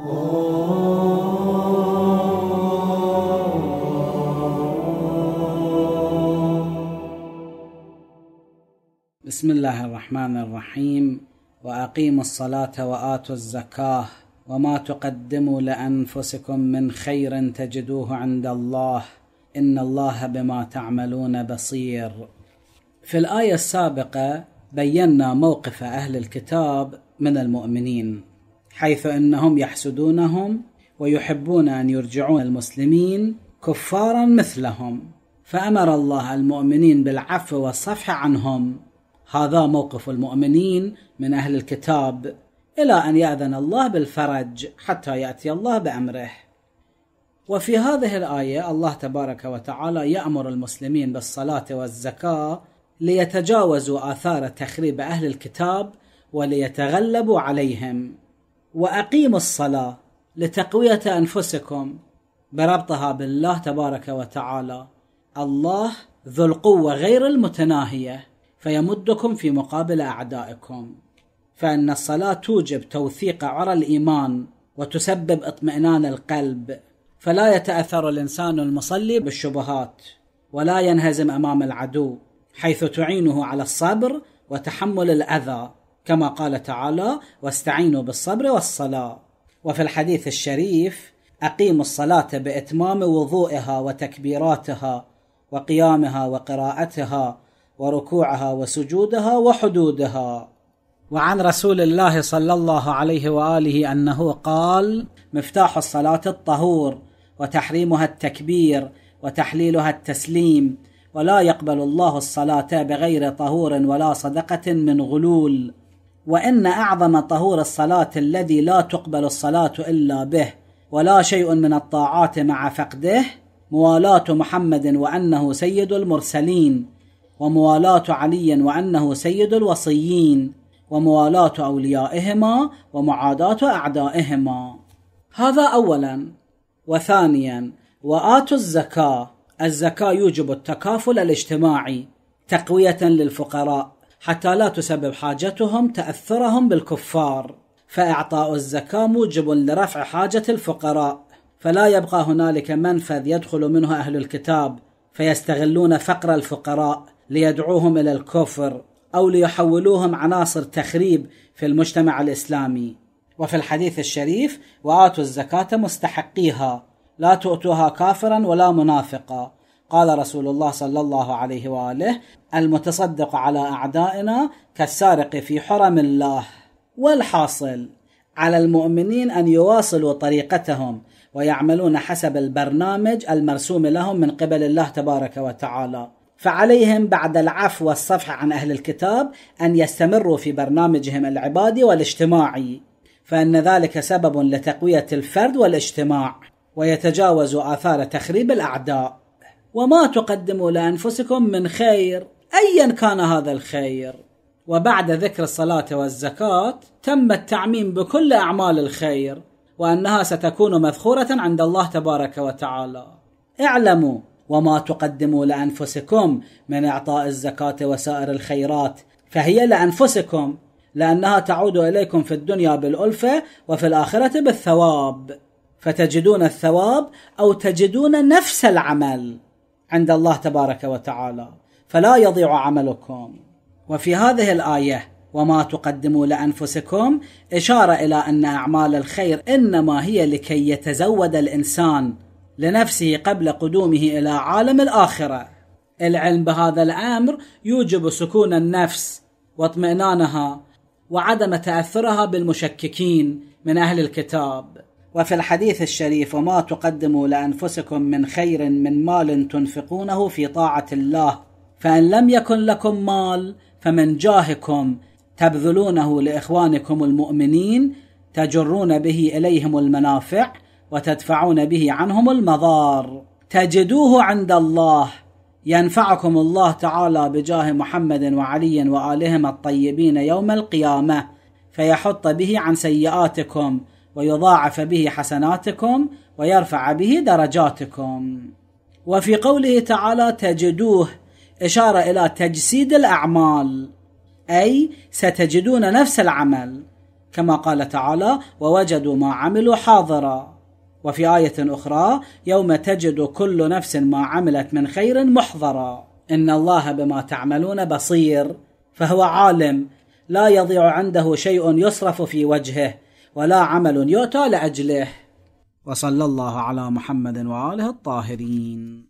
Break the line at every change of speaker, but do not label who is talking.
بسم الله الرحمن الرحيم واقيموا الصلاه واتوا الزكاه وما تقدموا لانفسكم من خير تجدوه عند الله ان الله بما تعملون بصير في الايه السابقه بينا موقف اهل الكتاب من المؤمنين حيث انهم يحسدونهم ويحبون ان يرجعون المسلمين كفارا مثلهم فامر الله المؤمنين بالعفو والصفح عنهم هذا موقف المؤمنين من اهل الكتاب الى ان ياذن الله بالفرج حتى ياتي الله بامره وفي هذه الايه الله تبارك وتعالى يامر المسلمين بالصلاه والزكاه ليتجاوزوا اثار تخريب اهل الكتاب وليتغلبوا عليهم وأقيموا الصلاة لتقوية أنفسكم بربطها بالله تبارك وتعالى الله ذو القوة غير المتناهية فيمدكم في مقابل أعدائكم فإن الصلاة توجب توثيق عرى الإيمان وتسبب اطمئنان القلب فلا يتأثر الإنسان المصلي بالشبهات ولا ينهزم أمام العدو حيث تعينه على الصبر وتحمل الأذى كما قال تعالى واستعينوا بالصبر والصلاة وفي الحديث الشريف أقيموا الصلاة بإتمام وضوئها وتكبيراتها وقيامها وقراءتها وركوعها وسجودها وحدودها وعن رسول الله صلى الله عليه واله انه قال مفتاح الصلاه الطهور وتحريمها التكبير وتحليلها التسليم ولا يقبل الله الصلاه بغير طهور ولا صدقه من غلول وان اعظم طهور الصلاه الذي لا تقبل الصلاه الا به ولا شيء من الطاعات مع فقده موالاه محمد وانه سيد المرسلين وموالاه علي وانه سيد الوصيين وموالاه اوليائهما ومعاداه اعدائهما هذا اولا وثانيا واتوا الزكاه الزكاه يوجب التكافل الاجتماعي تقويه للفقراء حتى لا تسبب حاجتهم تاثرهم بالكفار فاعطاء الزكاه موجب لرفع حاجه الفقراء فلا يبقى هنالك منفذ يدخل منه اهل الكتاب فيستغلون فقر الفقراء ليدعوهم الى الكفر او ليحولوهم عناصر تخريب في المجتمع الاسلامي وفي الحديث الشريف واتوا الزكاه مستحقيها لا تؤتوها كافرا ولا منافقا قال رسول الله صلى الله عليه واله المتصدق على اعدائنا كالسارق في حرم الله والحاصل على المؤمنين ان يواصلوا طريقتهم ويعملون حسب البرنامج المرسوم لهم من قبل الله تبارك وتعالى فعليهم بعد العفو والصفح عن اهل الكتاب ان يستمروا في برنامجهم العبادي والاجتماعي فان ذلك سبب لتقويه الفرد والاجتماع ويتجاوز اثار تخريب الاعداء وما تقدموا لانفسكم من خير ايا كان هذا الخير وبعد ذكر الصلاه والزكاه تم التعميم بكل اعمال الخير وانها ستكون مذخوره عند الله تبارك وتعالى اعلموا وما تقدموا لانفسكم من اعطاء الزكاه وسائر الخيرات فهي لانفسكم لانها تعود اليكم في الدنيا بالالفه وفي الاخره بالثواب فتجدون الثواب او تجدون نفس العمل عند الله تبارك وتعالى فلا يضيع عملكم وفي هذه الايه وما تقدموا لانفسكم اشاره الى ان اعمال الخير انما هي لكي يتزود الانسان لنفسه قبل قدومه الى عالم الاخره العلم بهذا الامر يوجب سكون النفس واطمئنانها وعدم تاثرها بالمشككين من اهل الكتاب وفي الحديث الشريف وما تقدموا لانفسكم من خير من مال تنفقونه في طاعه الله فان لم يكن لكم مال فمن جاهكم تبذلونه لاخوانكم المؤمنين تجرون به اليهم المنافع وتدفعون به عنهم المضار تجدوه عند الله ينفعكم الله تعالى بجاه محمد وعلي والهم الطيبين يوم القيامه فيحط به عن سيئاتكم ويضاعف به حسناتكم ويرفع به درجاتكم وفي قوله تعالى تجدوه اشاره الى تجسيد الاعمال اي ستجدون نفس العمل كما قال تعالى ووجدوا ما عملوا حاضرا وفي ايه اخرى يوم تجد كل نفس ما عملت من خير محضرا ان الله بما تعملون بصير فهو عالم لا يضيع عنده شيء يصرف في وجهه ولا عمل يؤتى لأجله وصلى الله على محمد وآله الطاهرين